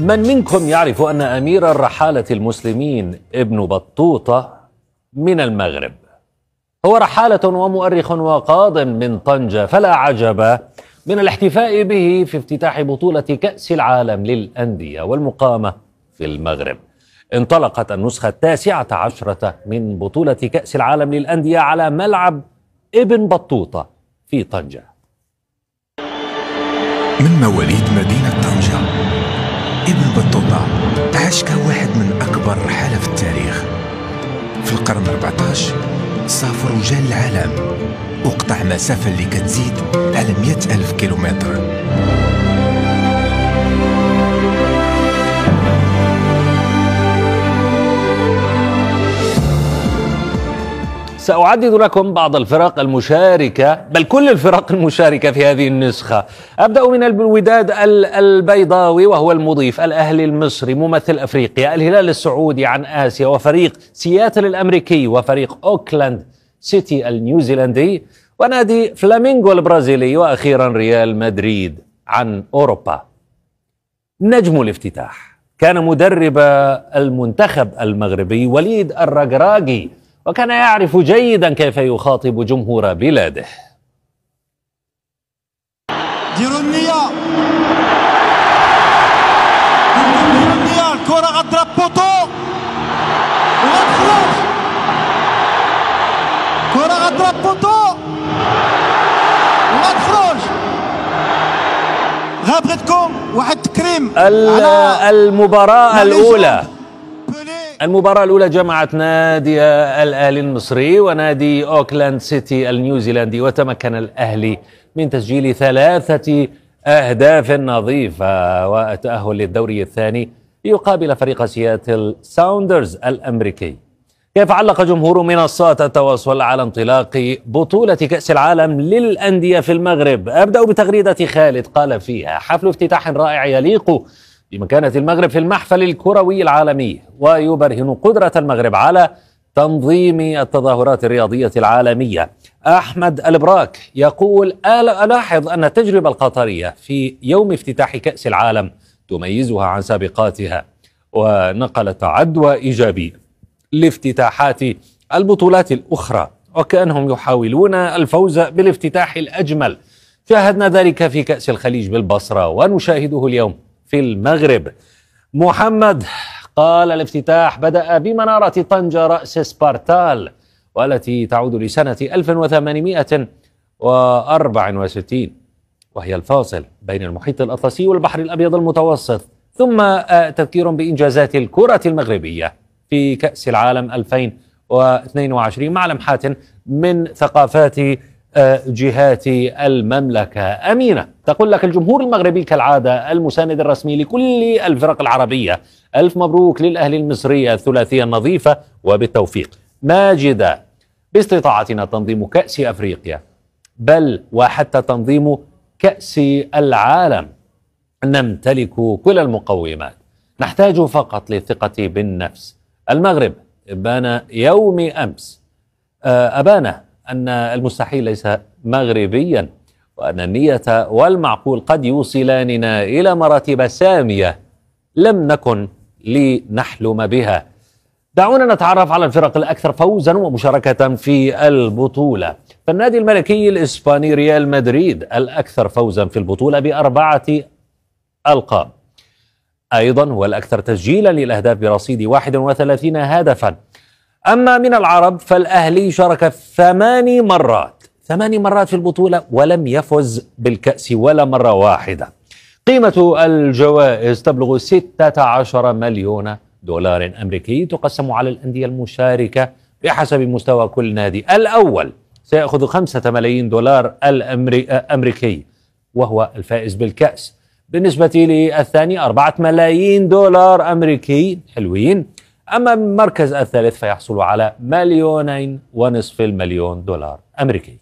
من منكم يعرف أن أمير الرحالة المسلمين ابن بطوطة من المغرب هو رحالة ومؤرخ وقاض من طنجة فلا عجب من الاحتفاء به في افتتاح بطولة كأس العالم للأندية والمقامة في المغرب انطلقت النسخة التاسعة عشرة من بطولة كأس العالم للأندية على ملعب ابن بطوطة في طنجة من مواليد مدينة طنجة ابن بطوطة عاش كواحد من أكبر رحالة في التاريخ في القرن 14 سافر وجال العالم وقطع مسافة اللي كتزيد على مئة ألف كيلومتر سأعدد لكم بعض الفرق المشاركة بل كل الفرق المشاركة في هذه النسخة أبدأ من الوداد البيضاوي وهو المضيف الأهلي المصري ممثل أفريقيا الهلال السعودي عن آسيا وفريق سياتل الأمريكي وفريق أوكلاند سيتي النيوزيلندي ونادي فلامينغو البرازيلي وأخيرا ريال مدريد عن أوروبا نجم الافتتاح كان مدرب المنتخب المغربي وليد الرجراجي وكان يعرف جيدا كيف يخاطب جمهور بلاده ديروا النية ديروا النية الكرة غضرب بوطو وغتخرج الكرة غضرب بوطو وغتخرج غابغتكم واحد التكريم المباراة الأولى المباراة الأولى جمعت نادي الأهلي المصري ونادي أوكلاند سيتي النيوزيلندي وتمكن الأهلي من تسجيل ثلاثة أهداف نظيفة وتأهل للدوري الثاني ليقابل فريق سياتل ساوندرز الأمريكي كيف علق جمهور منصات التواصل على انطلاق بطولة كأس العالم للأندية في المغرب أبدأ بتغريدة خالد قال فيها حفل افتتاح رائع يليق بمكانة المغرب في المحفل الكروي العالمي ويبرهن قدرة المغرب على تنظيم التظاهرات الرياضية العالمية أحمد البراك يقول ألاحظ أن التجربة القطرية في يوم افتتاح كأس العالم تميزها عن سابقاتها ونقلت عدوى إيجابي لافتتاحات البطولات الأخرى وكأنهم يحاولون الفوز بالافتتاح الأجمل شاهدنا ذلك في كأس الخليج بالبصرة ونشاهده اليوم في المغرب محمد قال الافتتاح بدأ بمنارة طنجة رأس سبارتال والتي تعود لسنة 1864 وهي الفاصل بين المحيط الأطلسي والبحر الأبيض المتوسط ثم آه، تذكير بإنجازات الكرة المغربية في كأس العالم 2022 مع لمحات من ثقافات جهات المملكة أمينة تقول لك الجمهور المغربي كالعادة المساند الرسمي لكل الفرق العربية ألف مبروك للأهل المصرية الثلاثية النظيفة وبالتوفيق ماجدة باستطاعتنا تنظيم كأس أفريقيا بل وحتى تنظيم كأس العالم نمتلك كل المقومات نحتاج فقط للثقة بالنفس المغرب بان يوم أمس آه، أبان أن المستحيل ليس مغربيا وأن النية والمعقول قد يوصلاننا إلى مراتب سامية لم نكن لنحلم بها دعونا نتعرف على الفرق الأكثر فوزا ومشاركة في البطولة فالنادي الملكي الإسباني ريال مدريد الأكثر فوزا في البطولة بأربعة ألقاب أيضا هو الأكثر تسجيلا للأهداف برصيد 31 هدفا أما من العرب فالأهلي شارك ثماني مرات ثماني مرات في البطولة ولم يفز بالكأس ولا مرة واحدة قيمة الجوائز تبلغ 16 مليون دولار أمريكي تقسم على الأندية المشاركة بحسب مستوى كل نادي الأول سيأخذ خمسة ملايين دولار الأمريكي وهو الفائز بالكأس بالنسبة للثاني أربعة ملايين دولار أمريكي حلوين أما المركز الثالث فيحصل على مليونين ونصف المليون دولار أمريكي